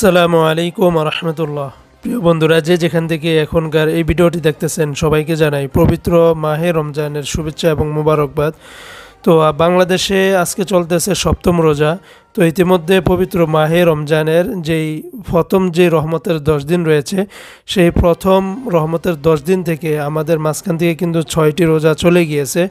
আসসালামু আলাইকুম রহমতুল্লাহ প্রিয় বন্ধুরা যে যেখান থেকে এখনকার এই ভিডিওটি দেখতেছেন সবাইকে জানাই পবিত্র মাহে রমজানের শুভেচ্ছা এবং মোবারকবাদ তো বাংলাদেশে আজকে চলতেছে সপ্তম রোজা তো ইতিমধ্যে পবিত্র মাহে রমজানের যেই প্রথম যে রহমতের দশ দিন রয়েছে সেই প্রথম রহমতের দশ দিন থেকে আমাদের মাঝখান থেকে কিন্তু ছয়টি রোজা চলে গিয়েছে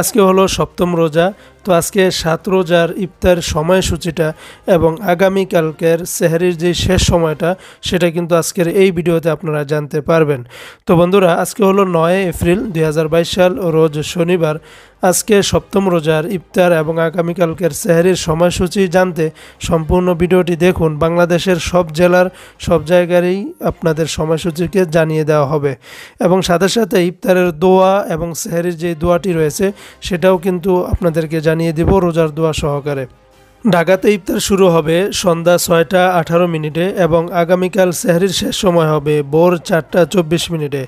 আজকে হলো সপ্তম রোজা তো আজকে সাত রোজার ইফতার সময়সূচিটা এবং আগামীকালকের সেহারির যে শেষ সময়টা সেটা কিন্তু আজকের এই ভিডিওতে আপনারা জানতে পারবেন তো বন্ধুরা আজকে হলো নয় এপ্রিল দুই সাল রোজ শনিবার আজকে সপ্তম রোজার ইফতার এবং আগামীকালকের সেহারির সময়সূচি জানতে সম্পূর্ণ ভিডিওটি দেখুন বাংলাদেশের সব জেলার সব জায়গারই আপনাদের সময়সূচিকে জানিয়ে দেওয়া হবে এবং সাথে সাথে ইফতারের দোয়া এবং সেহারির যে দোয়াটি রয়েছে সেটাও কিন্তু আপনাদেরকে জানিয়ে দেব রোজার দোয়া সহকারে ঢাকাতে ইফতার শুরু হবে সন্ধ্যা ছয়টা আঠারো মিনিটে এবং আগামীকাল সেহরির শেষ সময় হবে ভোর চারটা চব্বিশ মিনিটে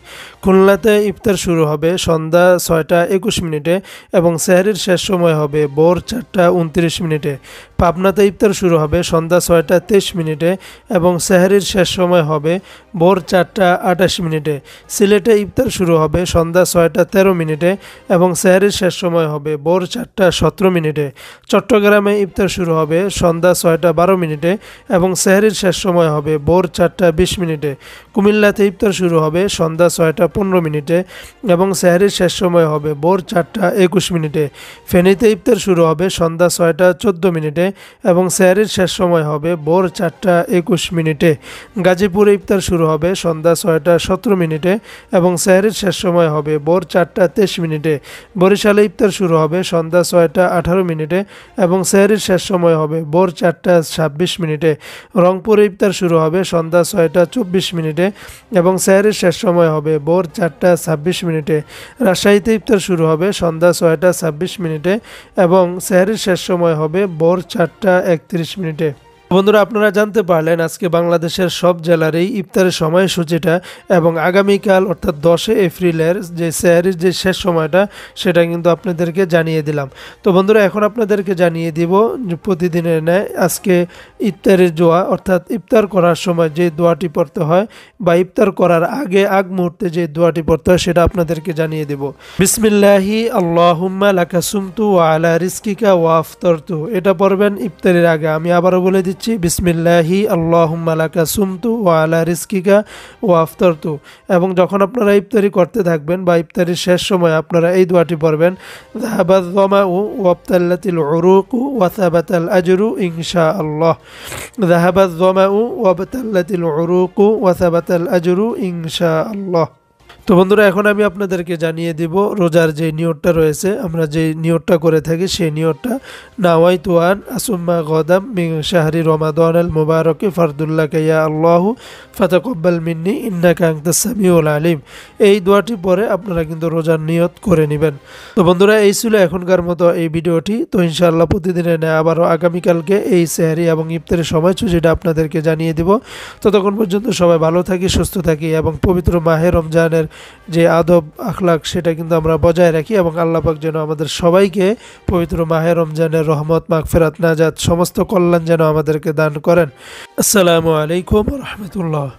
খুলনাতে ইফতার শুরু হবে সন্ধ্যা ছয়টা একুশ মিনিটে এবং সেহরির শেষ সময় হবে ভোর চারটা উনত্রিশ মিনিটে পাবনাতে ইফতার শুরু হবে সন্ধ্যা ছয়টা তেইশ মিনিটে এবং সেহরির শেষ সময় হবে ভোর চারটা আঠাশ মিনিটে সিলেটে ইফতার শুরু হবে সন্ধ্যা ছয়টা তেরো মিনিটে এবং সেহরির শেষ সময় হবে ভোর চারটা সতেরো মিনিটে চট্টগ্রামে ইফতার শুরু হবে সন্ধ্যা ছয়টা বারো মিনিটে এবং সেহরির শেষ সময় হবে ভোর চারটা বিশ মিনিটে কুমিল্লাতে ইফতার শুরু হবে সন্ধ্যা ছয়টা পনেরো মিনিটে এবং সেহরির শেষ সময় হবে ভোর চারটা একুশ মিনিটে ফেনীতে ইফতার শুরু হবে সন্ধ্যা ছয়টা চোদ্দো মিনিটে এবং সেহরির শেষ সময় হবে ভোর চারটা একুশ মিনিটে গাজীপুরে ইফতার শুরু হবে সন্ধ্যা ছয়টা সতেরো মিনিটে এবং শেহরির শেষ সময় হবে ভোর চারটা তেইশ মিনিটে বরিশালে ইফতার শুরু হবে সন্ধ্যা ছয়টা আঠারো মিনিটে এবং শেহরির শেষ সময় হবে ভোর চারটা ছাব্বিশ মিনিটে রংপুরে ইফতার শুরু হবে সন্ধ্যা ছয়টা চব্বিশ মিনিটে এবং স্যারের শেষ সময় হবে ভোর চারটা ছাব্বিশ মিনিটে রাজশাহীতে ইফতার শুরু হবে সন্ধ্যা ছয়টা ছাব্বিশ মিনিটে এবং স্যারের শেষ সময় হবে ভোর চারটা একত্রিশ মিনিটে বন্ধুরা আপনারা জানতে পারলেন আজকে বাংলাদেশের সব জেলার এই ইফতারের সময়সূচিটা এবং আগামীকাল অর্থাৎ দশে এপ্রিলের যে স্যারির যে শেষ সময়টা সেটা কিন্তু আপনাদেরকে জানিয়ে দিলাম তো বন্ধুরা এখন আপনাদেরকে জানিয়ে দিব প্রতিদিনের ন্যায় আজকে ইফতারের জোয়া অর্থাৎ ইফতার করার সময় যে দোয়াটি পড়তে হয় বা ইফতার করার আগে আগ মুহূর্তে যে দোয়াটি পড়তে হয় সেটা আপনাদেরকে জানিয়ে দেব বিসমিল্লাহি আল্লাহুম্মা লাকা সুমতু ওয়া আলা রিস্কিকা ওয়া আফতারতু এটা পড়বেন ইফতারের আগে আমি আবারও বলে দিচ্ছি পড়ছি বিসমিল্লাহি আল্লাহমালাকা সুমতু ও আলা রিস্কিকা ও আফতারতু এবং যখন আপনারা ইফতারি করতে থাকবেন বা ইফতারির শেষ সময় আপনারা এই দোয়াটি পড়বেন জাহাবাদ জমা উ ওয়াবতাল্লাতিল উরুকু ওয়াসাবাতাল আজরু ইনশা আল্লাহ জাহাবাদ জমা উ ওয়াবতাল্লাতিল উরুকু ওয়াসাবাতাল আজরু ইনশা আল্লাহ তো বন্ধুরা এখন আমি আপনাদেরকে জানিয়ে দিব রোজার যে নিয়োগটা রয়েছে আমরা যে নিয়োগটা করে থাকি সেই নিয়োগটা নাওয়াই তুয়ান আসুম্মা গদাম শাহরি রমাদন আল মুবারকি ফারদুল্লা কাইয়া আল্লাহ ফাতাকব্বাল মিন্নি ইন্না কাংতা সামিউল আলিম এই দোয়াটি পরে আপনারা কিন্তু রোজার নিয়ত করে নেবেন তো বন্ধুরা এই ছিল এখনকার মতো এই ভিডিওটি তো ইনশাআল্লাহ প্রতিদিনের নেয় আবারও আগামীকালকে এই সেহারি এবং ইফতারের সময়সূচিটা আপনাদেরকে জানিয়ে দিব ততক্ষণ পর্যন্ত সবাই ভালো থাকি সুস্থ থাকি এবং পবিত্র মাহে রমজানের যে আদব আখলাক সেটা কিন্তু আমরা বজায় রাখি এবং আল্লাপাক যেন আমাদের সবাইকে পবিত্র মাহে রমজানের রহমত ফেরাত নাজাদ সমস্ত কল্যাণ যেন আমাদেরকে দান করেন আসসালামু আলাইকুম রহমতুল্লাহ